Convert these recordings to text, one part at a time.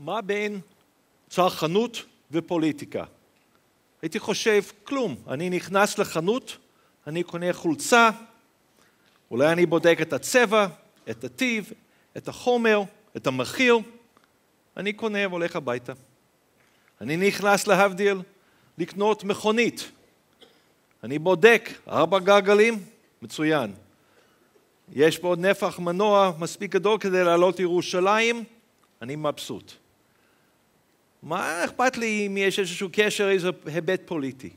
מה בין צרכנות ופוליטיקה? הייתי חושב, כלום. אני נכנס לחנות, אני קונה חולצה, אולי אני בודק את הצבע, את הטיב, את החומר, את המחיר, אני קונה והולך הביתה. אני נכנס להבדיל לקנות מכונית. אני בודק, ארבע גלגלים, מצוין. יש פה נפח מנוע מספיק גדול כדי לעלות לירושלים, אני מבסוט. מה אכפת לי אם יש איזשהו קשר, איזה היבט פוליטי?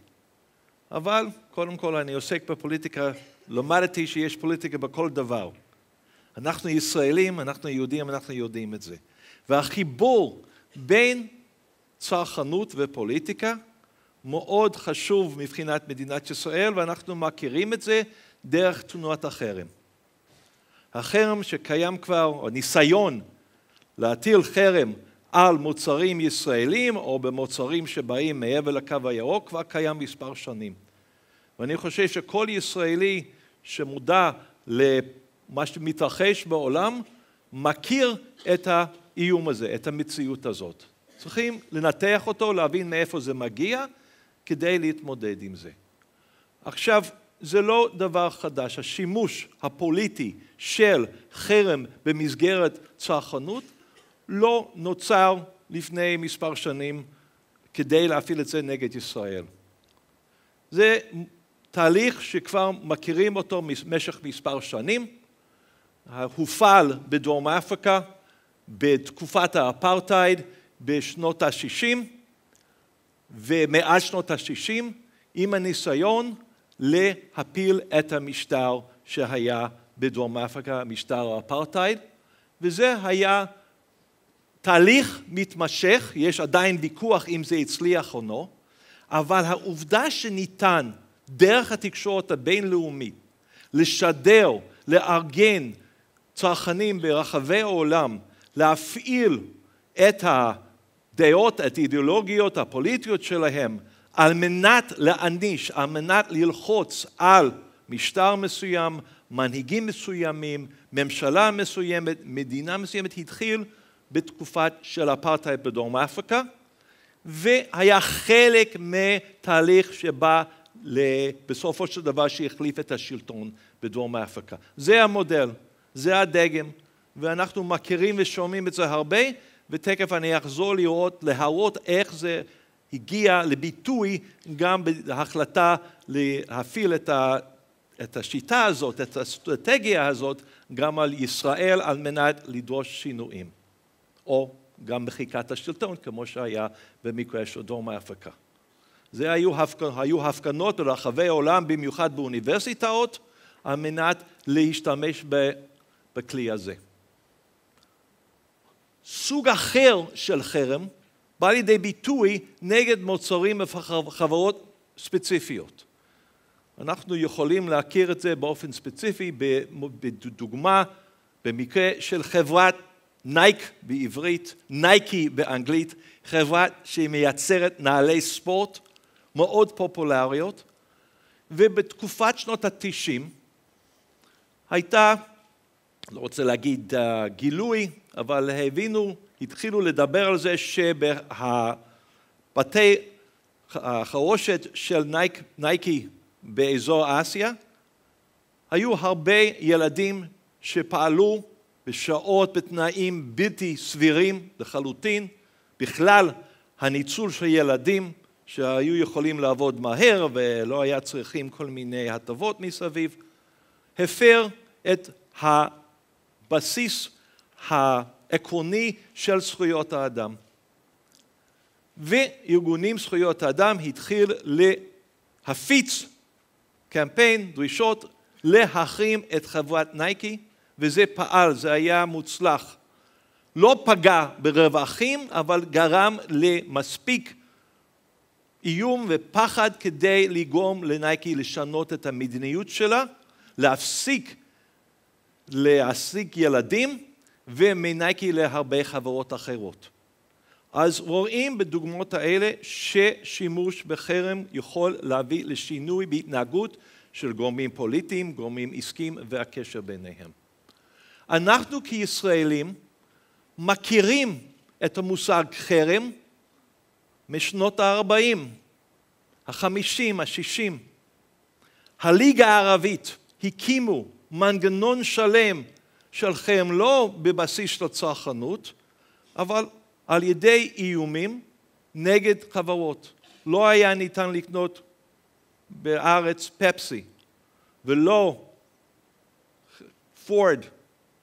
אבל קודם כל אני עוסק בפוליטיקה, למדתי שיש פוליטיקה בכל דבר. אנחנו ישראלים, אנחנו יהודים, אנחנו יודעים את זה. והחיבור בין צרכנות ופוליטיקה מאוד חשוב מבחינת מדינת ישראל, ואנחנו מכירים את זה דרך תנועת החרם. החרם שקיים כבר, או ניסיון להטיל חרם על מוצרים ישראלים או במוצרים שבאים מעבר לקו הירוק כבר קיים מספר שנים. ואני חושב שכל ישראלי שמודע למה שמתרחש בעולם מכיר את האיום הזה, את המציאות הזאת. צריכים לנתח אותו, להבין מאיפה זה מגיע, כדי להתמודד עם זה. עכשיו, זה לא דבר חדש. השימוש הפוליטי של חרם במסגרת צרכנות לא נוצר לפני מספר שנים כדי להפעיל את זה נגד ישראל. זה תהליך שכבר מכירים אותו במשך מספר שנים, הופעל בדרום אפריקה בתקופת האפרטהייד בשנות ה-60, ומאז שנות ה-60, עם הניסיון להפיל את המשטר שהיה בדרום אפריקה, משטר האפרטהייד, וזה היה תהליך מתמשך, יש עדיין ויכוח אם זה הצליח או לא, אבל העובדה שניתן דרך התקשורת הבינלאומית לשדר, לארגן צרכנים ברחבי העולם, להפעיל את הדעות, את האידיאולוגיות הפוליטיות שלהם, על מנת להעניש, על מנת ללחוץ על משטר מסוים, מנהיגים מסוימים, ממשלה מסוימת, מדינה מסוימת, התחיל בתקופה של אפרטהייד בדרום אפריקה, והיה חלק מתהליך שבא בסופו של דבר שהחליף את השלטון בדרום אפריקה. זה המודל, זה הדגם, ואנחנו מכירים ושומעים את זה הרבה, ותכף אני אחזור לראות, להראות איך זה הגיע לביטוי גם בהחלטה להפעיל את, ה, את השיטה הזאת, את האסטרטגיה הזאת, גם על ישראל על מנת לדרוש שינויים. או גם מחיקת השלטון, כמו שהיה במקרה של דרום אפריקה. זה היו, הפק... היו הפגנות ברחבי העולם, במיוחד באוניברסיטאות, על מנת להשתמש ב... בכלי הזה. סוג אחר של חרם בא לידי ביטוי נגד מוצרים וחברות ספציפיות. אנחנו יכולים להכיר את זה באופן ספציפי, בדוגמה, במקרה של חברת נייק בעברית, נייקי באנגלית, חברה שמייצרת נעלי ספורט מאוד פופולריות, ובתקופת שנות התשעים הייתה, לא רוצה להגיד אה, גילוי, אבל הבינו, התחילו לדבר על זה שבבתי החרושת של נייק, נייקי באזור אסיה, היו הרבה ילדים שפעלו בשעות, בתנאים בלתי סבירים לחלוטין. בכלל, הניצול של ילדים שהיו יכולים לעבוד מהר ולא היה צריכים כל מיני הטבות מסביב, הפר את הבסיס העקרוני של זכויות האדם. וארגונים זכויות האדם התחיל להפיץ קמפיין דרישות להחרים את חברת נייקי, וזה פעל, זה היה מוצלח. לא פגע ברווחים, אבל גרם למספיק איום ופחד כדי לגרום לנייקי לשנות את המדיניות שלה, להפסיק להעסיק ילדים, ומנייקי להרבה חברות אחרות. אז רואים בדוגמאות האלה ששימוש בחרם יכול להביא לשינוי בהתנהגות של גורמים פוליטיים, גורמים עסקיים והקשר ביניהם. אנחנו כישראלים מכירים את המושג חרם משנות ה-40, ה-50, ה-60. הליגה הערבית הקימו מנגנון שלם של חרם, לא בבסיס של הצרכנות, אבל על ידי איומים נגד חברות. לא היה ניתן לקנות בארץ פפסי, ולא פורד,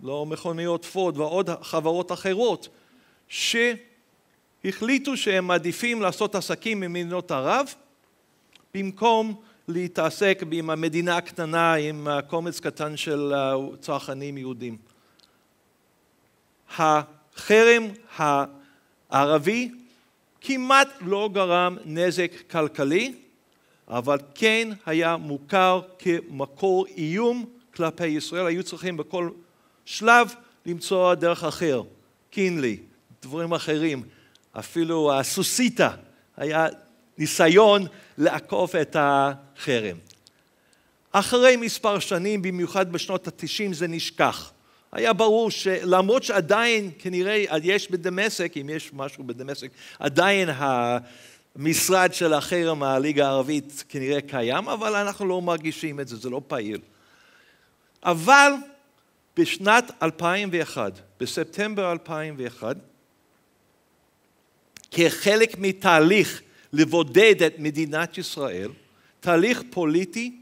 לא מכוניות פוד ועוד חברות אחרות, שהחליטו שהם מעדיפים לעשות עסקים עם מדינות ערב, במקום להתעסק עם המדינה הקטנה, עם קומץ קטן של צרכנים יהודים. החרם הערבי כמעט לא גרם נזק כלכלי, אבל כן היה מוכר כמקור איום כלפי ישראל, היו צריכים בכל שלב למצוא דרך אחר, קינלי, דברים אחרים, אפילו הסוסיתא, היה ניסיון לעקוף את החרם. אחרי מספר שנים, במיוחד בשנות התשעים, זה נשכח. היה ברור שלמרות שעדיין כנראה יש בדמשק, אם יש משהו בדמשק, עדיין המשרד של החרם, הליגה הערבית, כנראה קיים, אבל אנחנו לא מרגישים את זה, זה לא פעיל. אבל בשנת 2001, בספטמבר 2001, כחלק מתהליך לבודד את מדינת ישראל, תהליך פוליטי,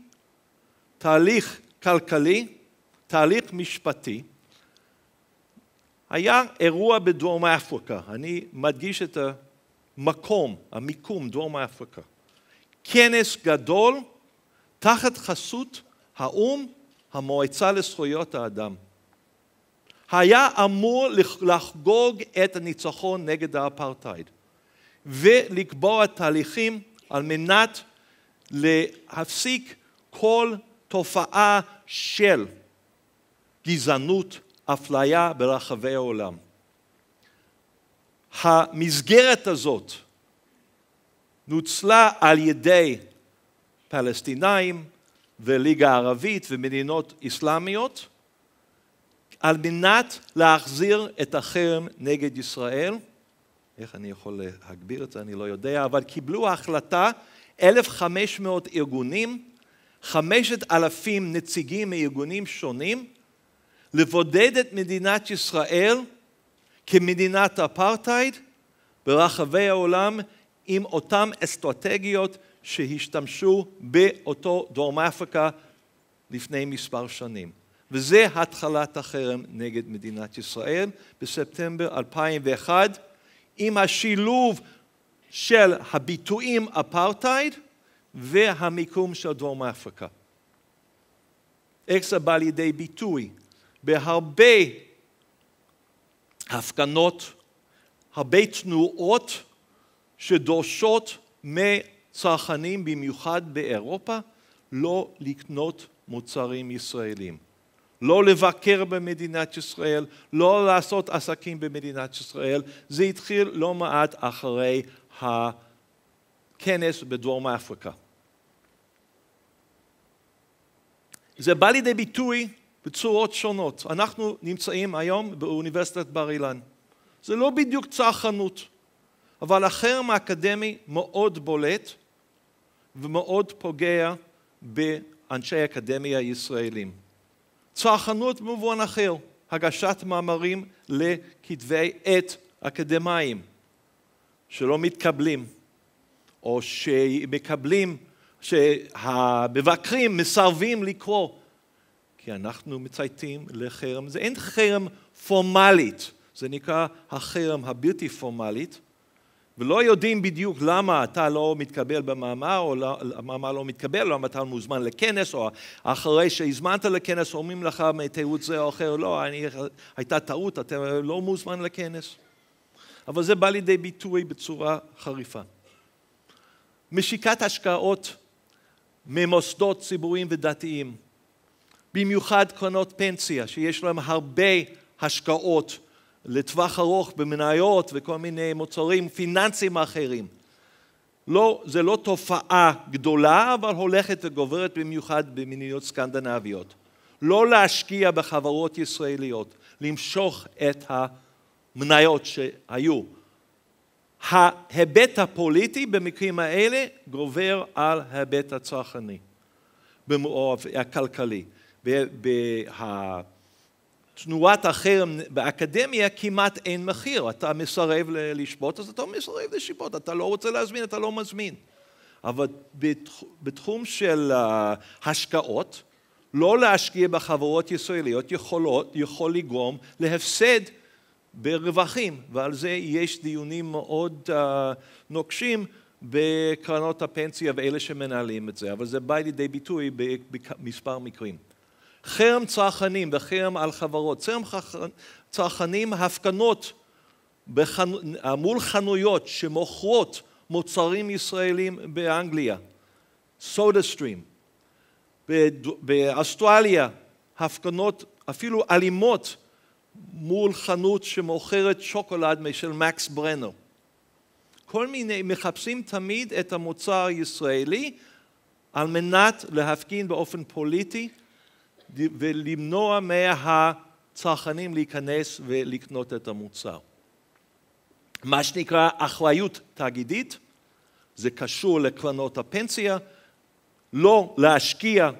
תהליך כלכלי, תהליך משפטי. היה אירוע בדרום אפריקה, אני מדגיש את המקום, המיקום, דרום אפריקה. כנס גדול תחת חסות האו"ם, המועצה לזכויות האדם. היה אמור לחגוג את הניצחון נגד האפרטהייד ולקבוע תהליכים על מנת להפסיק כל תופעה של גזענות, אפליה ברחבי העולם. המסגרת הזאת נוצלה על ידי פלסטינאים וליגה ערבית ומדינות אסלאמיות, על מנת להחזיר את החרם נגד ישראל. איך אני יכול להגביר את זה? אני לא יודע, אבל קיבלו החלטה 1,500 ארגונים, 5,000 נציגים מארגונים שונים, לבודד את מדינת ישראל כמדינת אפרטהייד ברחבי העולם עם אותן אסטרטגיות שהשתמשו באותו דרום אפריקה לפני מספר שנים. וזה התחלת החרם נגד מדינת ישראל בספטמבר 2001, עם השילוב של הביטויים אפרטהייד והמיקום של דרום אפריקה. איך זה בא לידי ביטוי? בהרבה הפגנות, הרבה תנועות שדורשות מצרכנים, במיוחד באירופה, לא לקנות מוצרים ישראלים. לא לבקר במדינת ישראל, לא לעשות עסקים במדינת ישראל. זה התחיל לא מעט אחרי הכנס בדרום אפריקה. זה בא לידי ביטוי בצורות שונות. אנחנו נמצאים היום באוניברסיטת בר אילן. זה לא בדיוק צרכנות, אבל החרם האקדמי מאוד בולט ומאוד פוגע באנשי אקדמיה ישראלים. צרכנות במובן אחר, הגשת מאמרים לכתבי עת אקדמיים שלא מתקבלים, או שמקבלים, שהמבקרים מסרבים לקרוא, כי אנחנו מצייתים לחרם. זה אין חרם פורמלית, זה נקרא החרם הבלתי פורמלית, ולא יודעים בדיוק למה אתה לא מתקבל במאמר, או לא- המאמר לא מתקבל, למה אתה מוזמן לכנס, או אחרי שהזמנת לכנס אומרים לך מתיעוד זה או אחר, לא, אני, הייתה טעות, אתה לא מוזמן לכנס. אבל זה בא לידי ביטוי בצורה חריפה. משיקת השקעות ממוסדות ציבוריים ודתיים, במיוחד קרנות פנסיה, שיש להן הרבה השקעות לטווח ארוך במניות וכל מיני מוצרים פיננסיים אחרים. לא, זה לא תופעה גדולה, אבל הולכת וגוברת במיוחד במדינות סקנדינביות. לא להשקיע בחברות ישראליות, למשוך את המניות שהיו. ההיבט הפוליטי במקרים האלה גובר על ההיבט הצרכני, או הכלכלי. וה... תנועת החרם באקדמיה כמעט אין מחיר, אתה מסרב לשבות אז אתה מסרב לשבות, אתה לא רוצה להזמין, אתה לא מזמין. אבל בתחום של אה, השקעות, לא להשקיע בחברות ישראליות יכולות, יכול לגרום להפסד ברווחים, ועל זה יש דיונים מאוד uh, נוקשים בקרנות הפנסיה ואלה שמנהלים את זה, אבל זה בא לידי ביטוי במספר מקרים. חרם צרכנים וחרם על חברות, חרם צרכנים, הפגנות בחנ... מול חנויות שמוכרות מוצרים ישראלים באנגליה, סודה סטרים, באוסטרליה, הפגנות אפילו אלימות מול חנות שמוכרת שוקולד משל מקס ברנר. כל מיני, מחפשים תמיד את המוצר הישראלי על מנת להפגין באופן פוליטי ולמנוע מהצרכנים להיכנס ולקנות את המוצר. מה שנקרא אחריות תאגידית, זה קשור לקרנות הפנסיה, לא להשקיע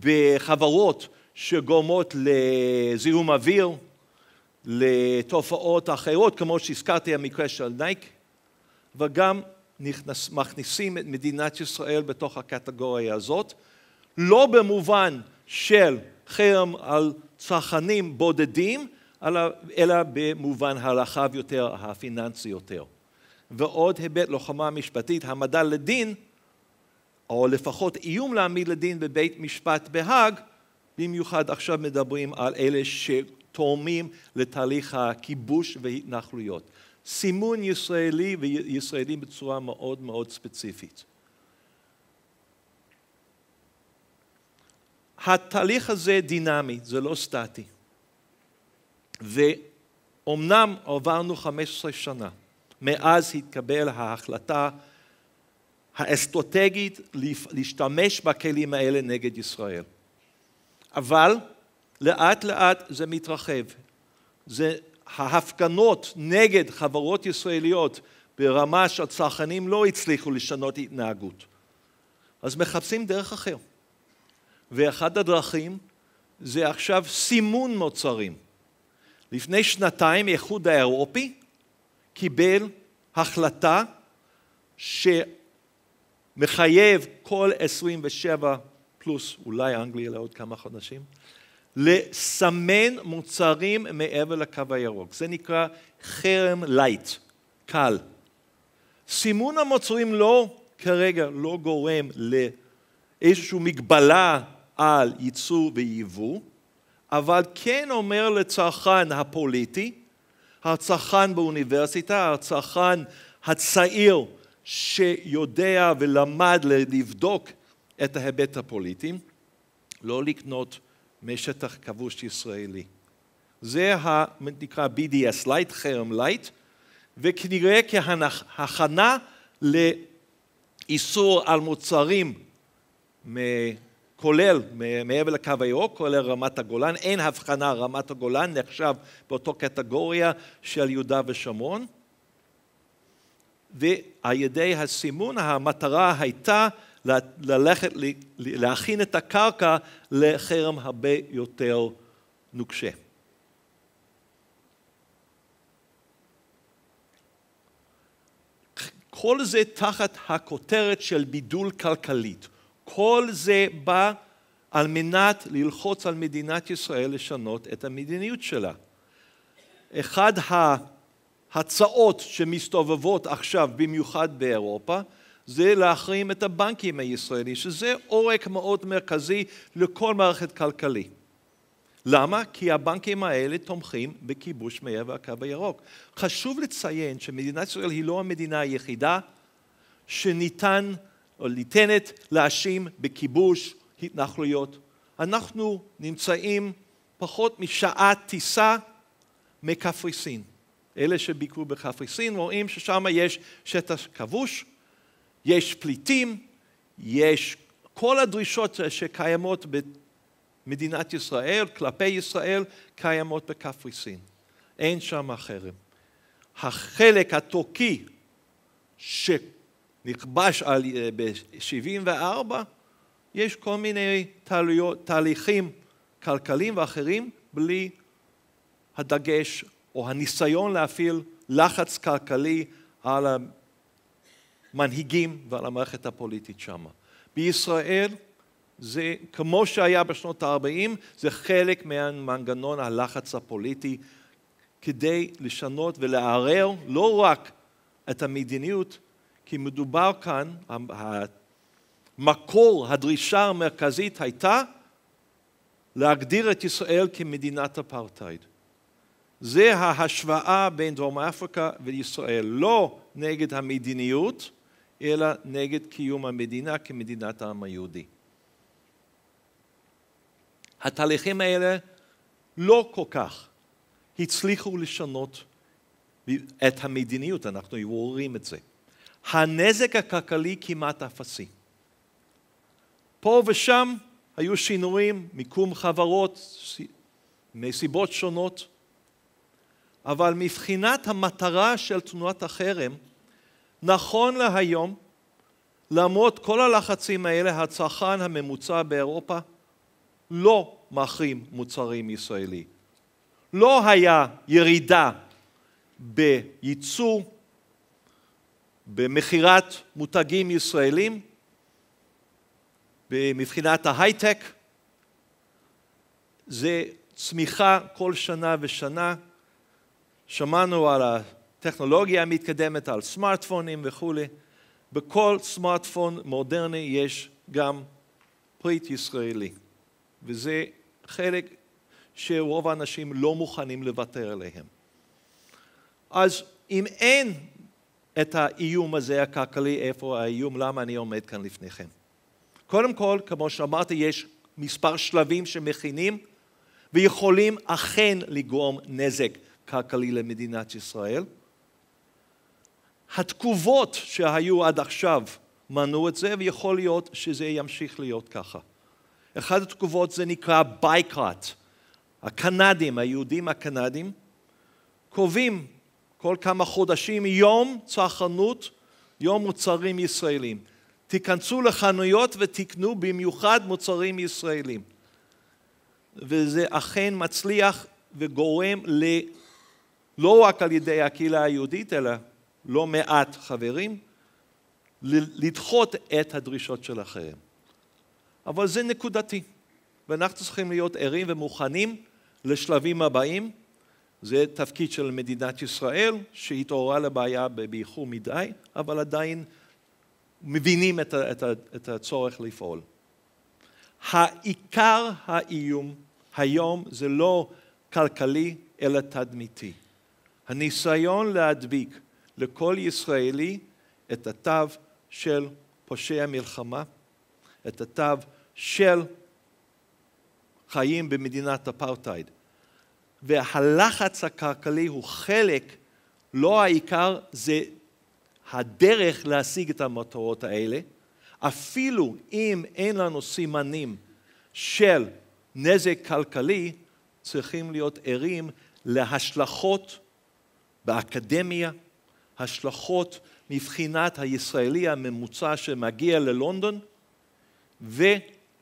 בחברות שגורמות לזיהום אוויר, לתופעות אחרות, כמו שהזכרתי המקרה של נייק, וגם נכנס, מכניסים את מדינת ישראל בתוך הקטגוריה הזאת, לא במובן של חרם על צרכנים בודדים, אלא במובן הרחב יותר, הפיננסי יותר. ועוד היבט לוחמה משפטית, העמדה לדין, או לפחות איום להעמיד לדין בבית משפט בהאג, במיוחד עכשיו מדברים על אלה שתורמים לתהליך הכיבוש והתנחלויות. סימון ישראלי וישראלים בצורה מאוד מאוד ספציפית. התהליך הזה דינמי, זה לא סטטי. ואומנם עברנו 15 שנה, מאז התקבל ההחלטה האסטרטגית להשתמש בכלים האלה נגד ישראל. אבל לאט לאט זה מתרחב. זה ההפגנות נגד חברות ישראליות ברמה שהצרכנים לא הצליחו לשנות התנהגות. אז מחפשים דרך אחרת. ואחת הדרכים זה עכשיו סימון מוצרים. לפני שנתיים האיחוד האירופי קיבל החלטה שמחייב כל 27 פלוס אולי אנגליה לעוד כמה חודשים, לסמן מוצרים מעבר לקו הירוק. זה נקרא חרם לייט, קל. סימון המוצרים לא כרגע לא גורם לאיזושהי מגבלה על ייצוא וייבוא, אבל כן אומר לצרכן הפוליטי, הצרכן באוניברסיטה, הצרכן הצעיר שיודע ולמד לבדוק את ההיבט הפוליטי, לא לקנות משטח כבוש ישראלי. זה נקרא BDS לייט, חרם לייט, וכנראה כהכנה לאיסור על מוצרים כולל מעבר לקו הירוק, כולל רמת הגולן, אין הבחנה, רמת הגולן נחשב באותו קטגוריה של יהודה ושומרון. ועל ידי הסימון המטרה הייתה ללכת, להכין את הקרקע לחרם הרבה יותר נוקשה. כל זה תחת הכותרת של בידול כלכלית. כל זה בא על מנת ללחוץ על מדינת ישראל לשנות את המדיניות שלה. אחד ההצעות שמסתובבות עכשיו, במיוחד באירופה, זה להחרים את הבנקים הישראלים, שזה עורק מאוד מרכזי לכל מערכת כלכלית. למה? כי הבנקים האלה תומכים בכיבוש מעבר הקו הירוק. חשוב לציין שמדינת ישראל היא לא המדינה היחידה שניתן או ניתנת להאשים בכיבוש התנחלויות. אנחנו נמצאים פחות משעה טיסה מקפריסין. אלה שביקרו בקפריסין רואים ששם יש שטח כבוש, יש פליטים, יש כל הדרישות שקיימות במדינת ישראל, כלפי ישראל, קיימות בקפריסין. אין שם חרם. החלק הטורקי ש... נכבש אה, ב-74, יש כל מיני תהליות, תהליכים כלכליים ואחרים בלי הדגש או הניסיון להפעיל לחץ כלכלי על המנהיגים ועל המערכת הפוליטית שם. בישראל זה, כמו שהיה בשנות ה-40, זה חלק ממנגנון הלחץ הפוליטי כדי לשנות ולערער לא רק את המדיניות, כי מדובר כאן, המקור, הדרישה המרכזית הייתה להגדיר את ישראל כמדינת אפרטהייד. זה ההשוואה בין דרום אפריקה וישראל, לא נגד המדיניות, אלא נגד קיום המדינה כמדינת העם היהודי. התהליכים האלה לא כל כך הצליחו לשנות את המדיניות, אנחנו רואים את זה. הנזק הכלכלי כמעט אפסי. פה ושם היו שינויים, מיקום חברות, מסיבות שונות, אבל מבחינת המטרה של תנועת החרם, נכון להיום, למרות כל הלחצים האלה, הצרכן הממוצע באירופה לא מחרים מוצרים ישראלי. לא היה ירידה בייצור במכירת מותגים ישראלים, מבחינת ההייטק, זה צמיחה כל שנה ושנה. שמענו על הטכנולוגיה המתקדמת, על סמארטפונים וכולי. בכל סמארטפון מודרני יש גם פריט ישראלי, וזה חלק שרוב האנשים לא מוכנים לוותר עליהם. אז אם אין את האיום הזה הכלכלי, איפה האיום, למה אני עומד כאן לפניכם. קודם כל, כמו שאמרתי, יש מספר שלבים שמכינים ויכולים אכן לגרום נזק כלכלי למדינת ישראל. התגובות שהיו עד עכשיו מנעו את זה, ויכול להיות שזה ימשיך להיות ככה. אחת התגובות זה נקרא בייקראט. הקנדים, היהודים הקנדים, קובעים כל כמה חודשים יום צרכנות, יום מוצרים ישראלים. תיכנסו לחנויות ותקנו במיוחד מוצרים ישראלים. וזה אכן מצליח וגורם ל... לא רק על ידי הקהילה היהודית, אלא לא מעט חברים, לדחות את הדרישות של אחרים. אבל זה נקודתי, ואנחנו צריכים להיות ערים ומוכנים לשלבים הבאים, זה תפקיד של מדינת ישראל, שהתעוררה לבעיה באיחור מדי, אבל עדיין מבינים את, את, את הצורך לפעול. העיקר האיום היום זה לא כלכלי, אלא תדמיתי. הניסיון להדביק לכל ישראלי את התו של פושע מלחמה, את התו של חיים במדינת אפרטהייד. והלחץ הכלכלי הוא חלק, לא העיקר, זה הדרך להשיג את המטרות האלה, אפילו אם אין לנו סימנים של נזק כלכלי, צריכים להיות ערים להשלכות באקדמיה, השלכות מבחינת הישראלי הממוצע שמגיע ללונדון,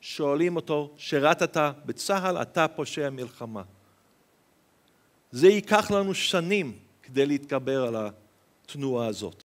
ושואלים אותו, שירתת בצה"ל, אתה פושע מלחמה. זה ייקח לנו שנים כדי להתגבר על התנועה הזאת.